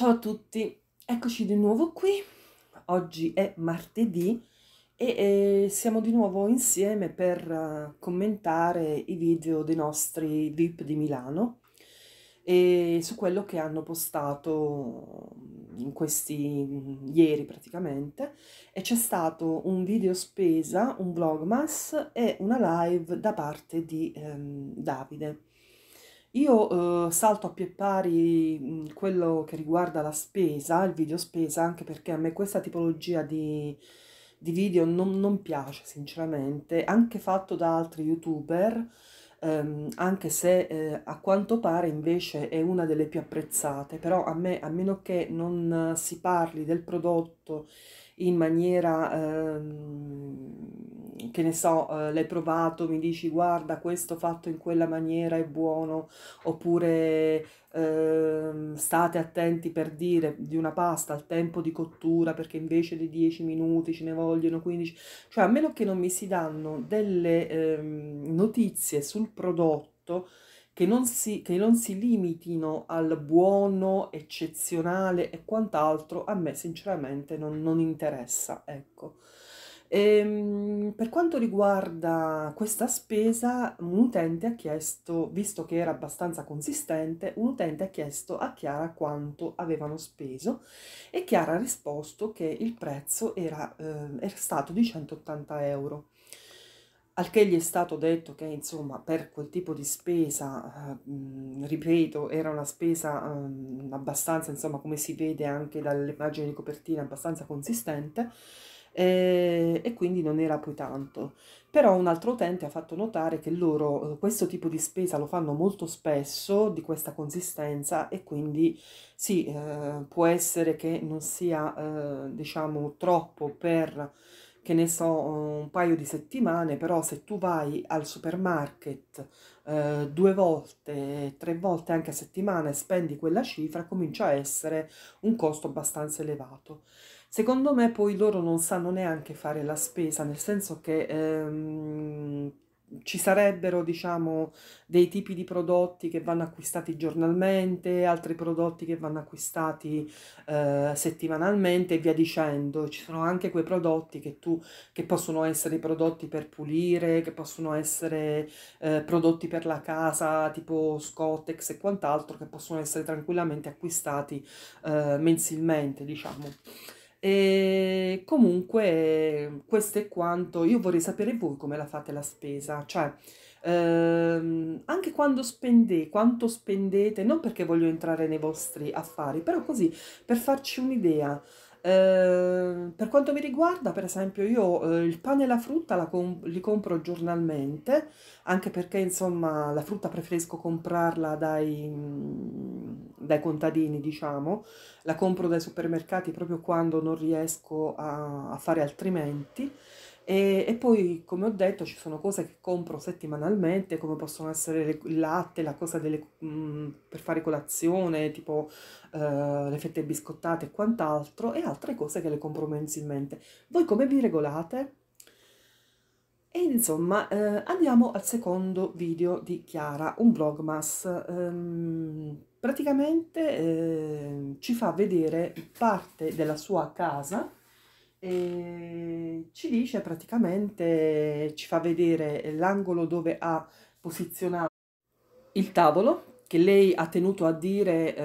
Ciao a tutti, eccoci di nuovo qui. Oggi è martedì e eh, siamo di nuovo insieme per eh, commentare i video dei nostri VIP di Milano e su quello che hanno postato in questi ieri praticamente e c'è stato un video spesa, un vlogmas e una live da parte di ehm, Davide. Io eh, salto a pie pari mm, quello che riguarda la spesa, il video spesa, anche perché a me questa tipologia di, di video non, non, piace sinceramente, anche fatto da altri youtuber, ehm, anche se eh, a quanto pare invece è una delle più apprezzate, però a me, a meno che non si parli del prodotto in maniera... Ehm, che ne so, eh, l'hai provato, mi dici guarda questo fatto in quella maniera è buono, oppure eh, state attenti per dire di una pasta al tempo di cottura perché invece di 10 minuti ce ne vogliono 15, cioè a meno che non mi si danno delle eh, notizie sul prodotto, che non si, che non si limitino al buono, eccezionale e quant'altro, a me sinceramente non, non interessa, ecco. E, ehm, per quanto riguarda questa spesa, un utente ha chiesto, visto che era abbastanza consistente, un utente ha chiesto a Chiara quanto avevano speso e Chiara ha risposto che il prezzo era, eh, era stato di 180 euro al che gli è stato detto che insomma per quel tipo di spesa, eh, ripeto, era una spesa ehm, abbastanza, insomma come si vede anche dalle immagini di copertina, abbastanza consistente eh, e quindi non era poi tanto. Però un altro utente ha fatto notare che loro eh, questo tipo di spesa lo fanno molto spesso di questa consistenza e quindi sì, eh, può essere che non sia diciamo troppo per che ne so, un paio di settimane, però se tu vai al supermarket eh, due volte, tre volte anche a settimana e spendi quella cifra, comincia a essere un costo abbastanza elevato. Secondo me poi loro non sanno neanche fare la spesa, nel senso che ehm, ci sarebbero, diciamo, dei tipi di prodotti che vanno acquistati giornalmente, altri prodotti che vanno acquistati eh, settimanalmente e via dicendo. Ci sono anche quei prodotti che tu che possono essere prodotti per pulire, che possono essere eh, prodotti per la casa, tipo Scottex e quant'altro, che possono essere tranquillamente acquistati eh, mensilmente, diciamo. E comunque questo è quanto. Io vorrei sapere voi come la fate la spesa, cioè ehm, anche quando spendete, quanto spendete, non perché voglio entrare nei vostri affari, però così per farci un'idea. Ehm, per quanto mi riguarda, per esempio, io eh, il pane e la frutta com li compro giornalmente, anche perché insomma la frutta preferisco comprarla dai, mm, dai contadini, diciamo, la compro dai supermercati proprio quando non riesco a, a fare altrimenti. E, e, poi, come ho detto, ci sono cose che compro settimanalmente, come possono essere il latte, la cosa delle, mh, mm, per fare colazione, tipo uh, le fette biscottate e quant'altro, e altre cose che le compro mensilmente. Voi come vi regolate? E insomma, eh, andiamo al secondo video di Chiara, un vlogmas. Ehm, praticamente eh, ci fa vedere parte della sua casa e ci dice praticamente, ci fa vedere l'angolo dove ha posizionato il tavolo che lei ha tenuto a dire eh,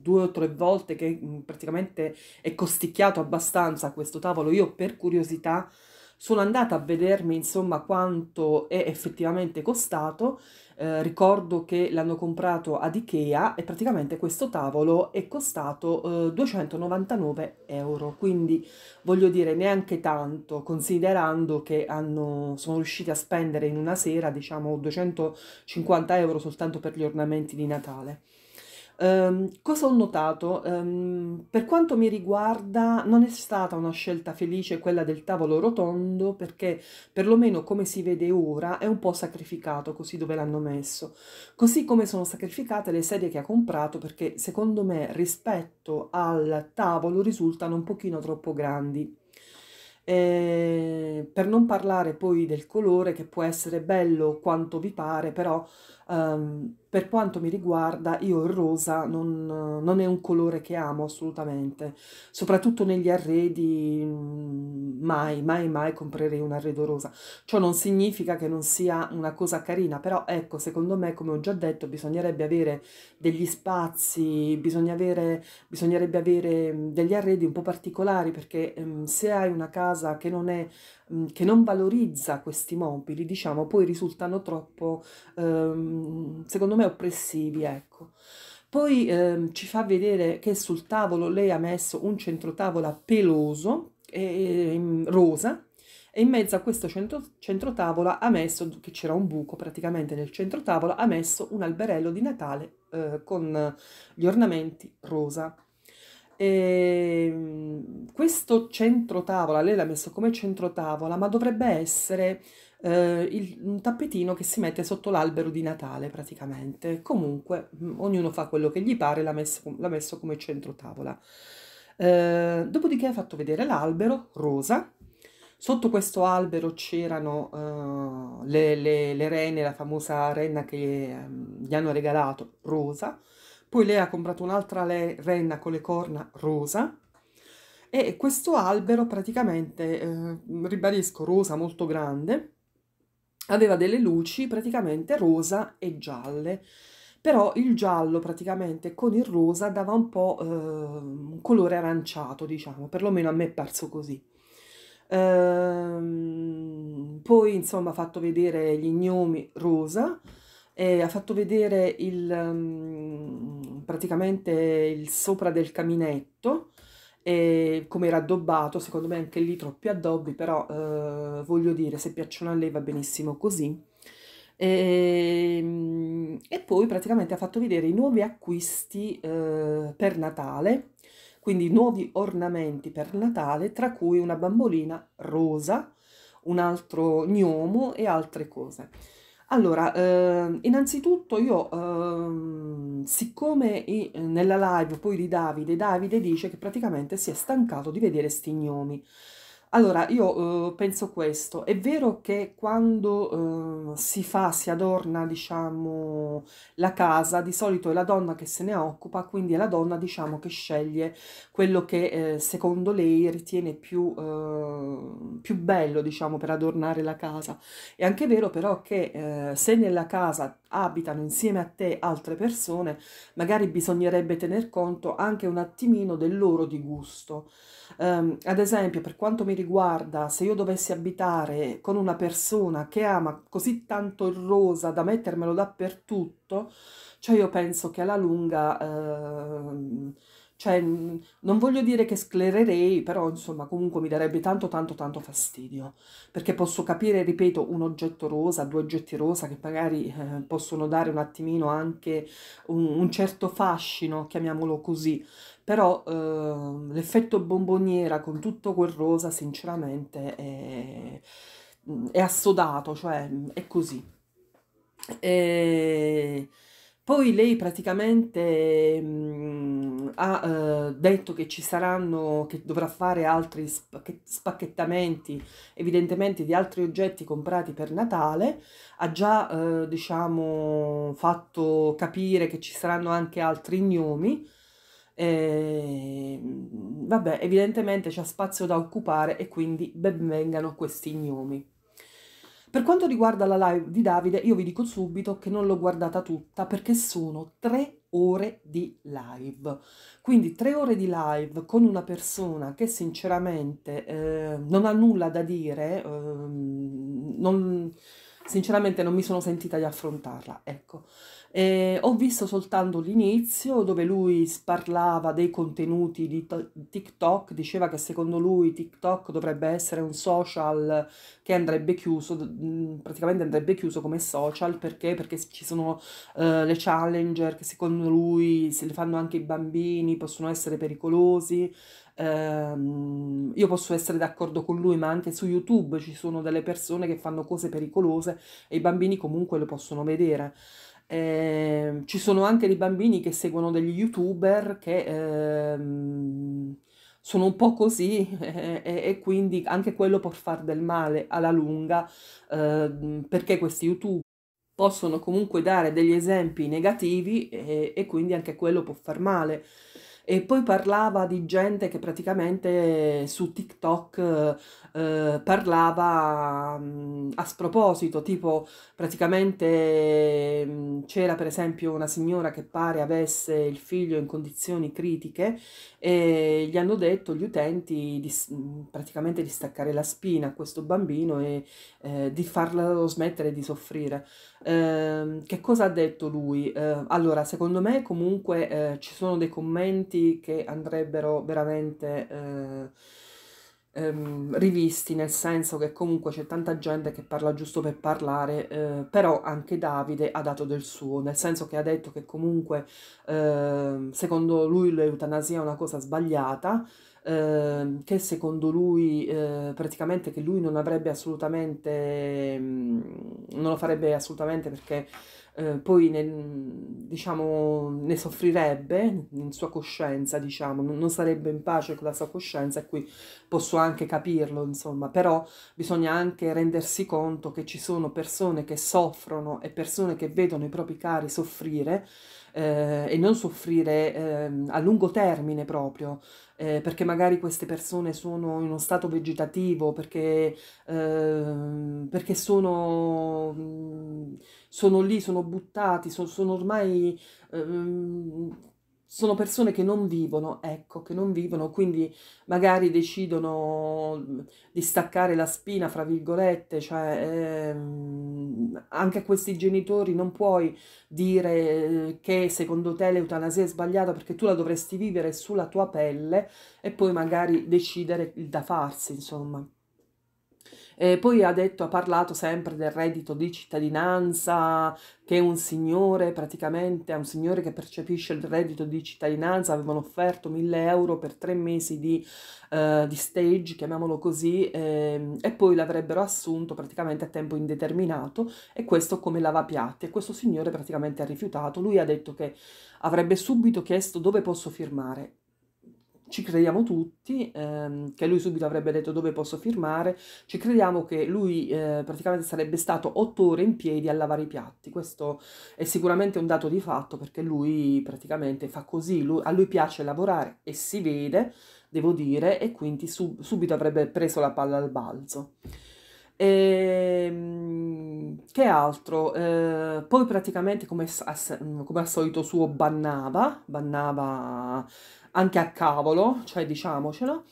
due o tre volte che praticamente è costicchiato abbastanza questo tavolo. Io per curiosità sono andata a vedermi insomma quanto è effettivamente costato eh, ricordo che l'hanno comprato ad Ikea e praticamente questo tavolo è costato eh, 299 euro, quindi voglio dire neanche tanto, considerando che hanno, sono riusciti a spendere in una sera diciamo 250 euro soltanto per gli ornamenti di Natale. Um, cosa ho notato? Um, per quanto mi riguarda, non è stata una scelta felice quella del tavolo rotondo, perché perlomeno come si vede ora è un po' sacrificato così dove l'hanno messo. Così come sono sacrificate le sedie che ha comprato, perché secondo me rispetto al tavolo risultano un pochino troppo grandi. Eh, per non parlare poi del colore che può essere bello quanto vi pare, però um, per quanto mi riguarda, io il rosa non, non è un colore che amo assolutamente, soprattutto negli arredi, mm, mai, mai, mai comprerei un arredo rosa. Ciò non significa che non sia una cosa carina, però ecco, secondo me, come ho già detto, bisognerebbe avere degli spazi, bisogna avere, bisognerebbe avere mm, degli arredi un po' particolari, perché ehm, se hai una casa che non è Mm, che non valorizza questi mobili, diciamo, poi risultano troppo, ehm, secondo me, oppressivi, ecco. Poi ehm, ci fa vedere che sul tavolo lei ha messo un centrotavola peloso, e, e rosa, e in mezzo a questo centro, centrotavola ha messo, che c'era un buco praticamente nel centrotavola, ha messo un alberello di Natale eh, con gli ornamenti rosa. E ehm, questo centro tavola, lei l'ha messo come centro tavola, ma dovrebbe essere eh, il, un tappetino che si mette sotto l'albero di Natale praticamente. Comunque mm, ognuno fa quello che gli pare, l'ha messo, l'ha messo come centro tavola. Eh, dopodiché ha fatto vedere l'albero rosa. Sotto questo albero c'erano eh, le, le, le rene, la famosa renna che mm, gli hanno regalato rosa. Poi lei ha comprato un'altra renna con le corna rosa e questo albero praticamente, eh, ribadisco, rosa molto grande, aveva delle luci praticamente rosa e gialle però il giallo praticamente con il rosa dava un po' eh, un colore aranciato, diciamo, perlomeno a me è parso così. Ehm, poi insomma ha fatto vedere gli gnomi rosa, ha fatto vedere il, um, praticamente il sopra del caminetto, e come addobbato secondo me anche lì troppi addobbi, però eh, voglio dire, se piacciono a lei va benissimo così. E, ehm, e poi praticamente ha fatto vedere i nuovi acquisti eh, per Natale, quindi nuovi ornamenti per Natale, tra cui una bambolina rosa, un altro gnomo e altre cose. Allora, ehm, innanzitutto io, ehm, siccome i, nella live poi di Davide, Davide dice che praticamente si è stancato di vedere sti gnomi, allora, io eh, penso questo, è vero che quando eh, si fa, si adorna, diciamo, la casa, di solito è la donna che se ne occupa, quindi è la donna, diciamo, che sceglie quello che eh, secondo lei ritiene più, uhm, più, bello, diciamo, per adornare la casa. È anche vero però che eh, se nella casa abitano insieme a te altre persone, magari bisognerebbe tener conto anche un attimino del loro di gusto. Um, ehm, ad esempio, per quanto mi riguarda, riguarda, se io dovessi abitare con una persona che ama così tanto il rosa da mettermelo dappertutto, cioè io penso che alla lunga... Eh, cioè, non voglio dire che sclererei, però insomma, comunque mi darebbe tanto, tanto, tanto fastidio. Perché posso capire, ripeto, un oggetto rosa, due oggetti rosa che magari eh, possono dare un attimino anche un, un certo fascino, chiamiamolo così. Però eh, l'effetto bomboniera con tutto quel rosa, sinceramente, è, è assodato, cioè è così. E poi lei praticamente mh, mhmm, ha eh, detto che ci saranno, che dovrà fare altri spacchettamenti, evidentemente di altri oggetti comprati per Natale, ha già eh, diciamo, fatto capire che ci saranno anche altri gnomi. E, ehm, vabbè, evidentemente c'è spazio da occupare e quindi benvengano questi gnomi. Per quanto riguarda la live di Davide, io vi dico subito che non l'ho guardata tutta perché sono tre ore di live. Quindi tre ore di live con una persona che sinceramente eh, non ha nulla da dire, eh, non, sinceramente non mi sono sentita di affrontarla. Ecco. Eh, ho visto soltanto l'inizio dove lui sparlava dei contenuti di TikTok, diceva che secondo lui TikTok dovrebbe essere un social che andrebbe chiuso, mm, praticamente andrebbe chiuso come social perché, perché ci sono eh, le challenger che secondo lui se le fanno anche i bambini, possono essere pericolosi. Um, io posso essere d'accordo con lui, ma anche su YouTube ci sono delle persone che fanno cose pericolose e i bambini comunque lo possono vedere. Eh, ci sono anche dei bambini che seguono degli youtuber che ehm, sono un po' così eh, e, e, quindi anche quello può far del male alla lunga eh, perché questi youtuber possono comunque dare degli esempi negativi e, e quindi anche quello può far male. E poi parlava di gente che praticamente su TikTok eh, parlava mh, a sproposito, tipo praticamente mh, c'era per esempio una signora che pare avesse il figlio in condizioni critiche e gli hanno detto gli utenti di, mh, praticamente di staccare la spina a questo bambino e eh, di farlo smettere di soffrire. Ehm, che cosa ha detto lui? Eh, allora, secondo me comunque eh, ci sono dei commenti che andrebbero veramente eh, ehm, rivisti, nel senso che comunque c'è tanta gente che parla giusto per parlare, eh, però anche Davide ha dato del suo, nel senso che ha detto che comunque ehm, secondo lui l'eutanasia è una cosa sbagliata. Ehm, che secondo lui eh, praticamente che lui non avrebbe assolutamente mh, mm, non lo farebbe assolutamente perché eh, poi ne, diciamo, ne soffrirebbe in sua coscienza, diciamo, non sarebbe in pace con la sua coscienza e qui posso anche capirlo, insomma, però bisogna anche rendersi conto che ci sono persone che soffrono e persone che vedono i propri cari soffrire eh, e non soffrire eh, a lungo termine proprio, eh, perché magari queste persone sono in uno stato vegetativo, perché, ehm, perché sono, mm, sono, lì, sono buttati, sono, sono ormai ehm, sono persone che non vivono, ecco, che non vivono, quindi magari decidono mhmm, di staccare la spina, fra virgolette, cioè ehm, anche a questi genitori non puoi dire ehm, che secondo te l'eutanasia è sbagliata perché tu la dovresti vivere sulla tua pelle e poi magari decidere il da farsi, insomma. Eh, poi ha detto, ha parlato sempre del reddito di cittadinanza, che un signore praticamente, un signore che percepisce il reddito di cittadinanza avevano offerto 1000 euro per tre mesi di, uh, di stage, chiamiamolo così, ehm, e poi l'avrebbero assunto praticamente a tempo indeterminato e questo come lavapiatti. E questo signore praticamente ha rifiutato, lui ha detto che avrebbe subito chiesto dove posso firmare ci crediamo tutti, ehm, che lui subito avrebbe detto dove posso firmare, ci crediamo che lui eh, praticamente sarebbe stato otto ore in piedi a lavare i piatti. Questo è sicuramente un dato di fatto perché lui praticamente fa così, lui, a lui piace lavorare e si vede, devo dire, e quindi sub, subito avrebbe preso la palla al balzo. E, ehm, che altro? Eh, poi praticamente come, come, al solito suo bannava, bannava anche a cavolo, cioè diciamocelo.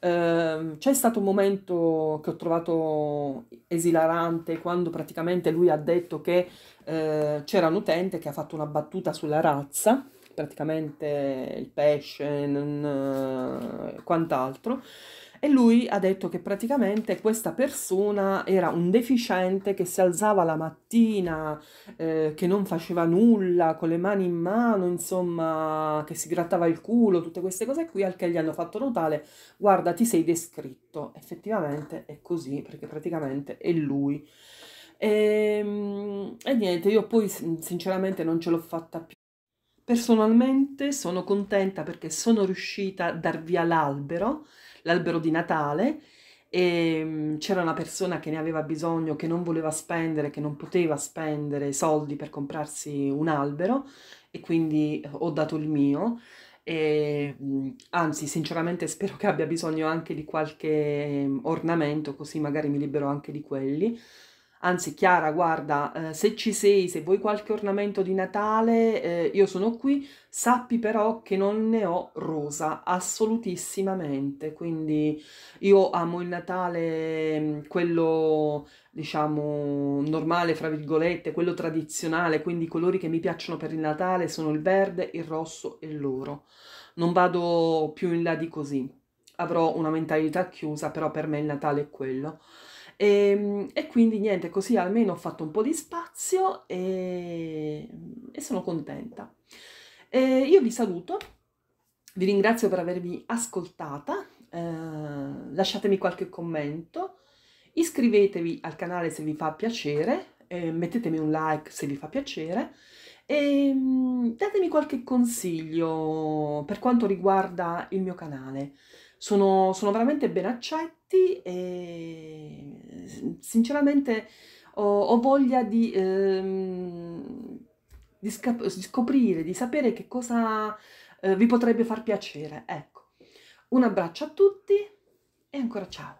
Ehm, c'è stato un momento che ho trovato esilarante quando praticamente lui ha detto che eh, c'era un utente che ha fatto una battuta sulla razza, praticamente il pesce, e quant'altro, e lui ha detto che praticamente questa persona era un deficiente che si alzava la mattina, eh, che non faceva nulla, con le mani in mano, insomma, che si grattava il culo, tutte queste cose qui, al che gli hanno fatto notare, guarda, ti sei descritto. Effettivamente è così, perché praticamente è lui. E, ehm, e niente, io poi sinceramente non ce l'ho fatta più. Personalmente sono contenta perché sono riuscita a dar via l'albero l'albero di Natale e ehm, c'era una persona che ne aveva bisogno, che non voleva spendere, che non poteva spendere soldi per comprarsi un albero e quindi eh, ho dato il mio. E, ehm, anzi, sinceramente spero che abbia bisogno anche di qualche ehm, ornamento, così magari mi libero anche di quelli. Anzi, Chiara, guarda, eh, se ci sei, se vuoi qualche ornamento di Natale, eh, io sono qui. Sappi però che non ne ho rosa, assolutissimamente. Quindi io amo il Natale, mm, quello diciamo normale, fra virgolette, quello tradizionale. Quindi i colori che mi piacciono per il Natale sono il verde, il rosso e l'oro. Non vado più in là di così. Avrò una mentalità chiusa, però per me il Natale è quello. E, ehm, e, quindi niente, così almeno ho fatto un po' di spazio e, e sono contenta. E io vi saluto, vi ringrazio per avermi ascoltata, eh, lasciatemi qualche commento, iscrivetevi al canale se vi fa piacere, eh, mettetemi un like se vi fa piacere e ehm, datemi qualche consiglio per quanto riguarda il mio canale sono, sono veramente ben accetti e sinceramente ho, ho voglia di, ehm, di, scap- di, scoprire, di sapere che cosa eh, vi potrebbe far piacere. Ecco, un abbraccio a tutti e ancora ciao.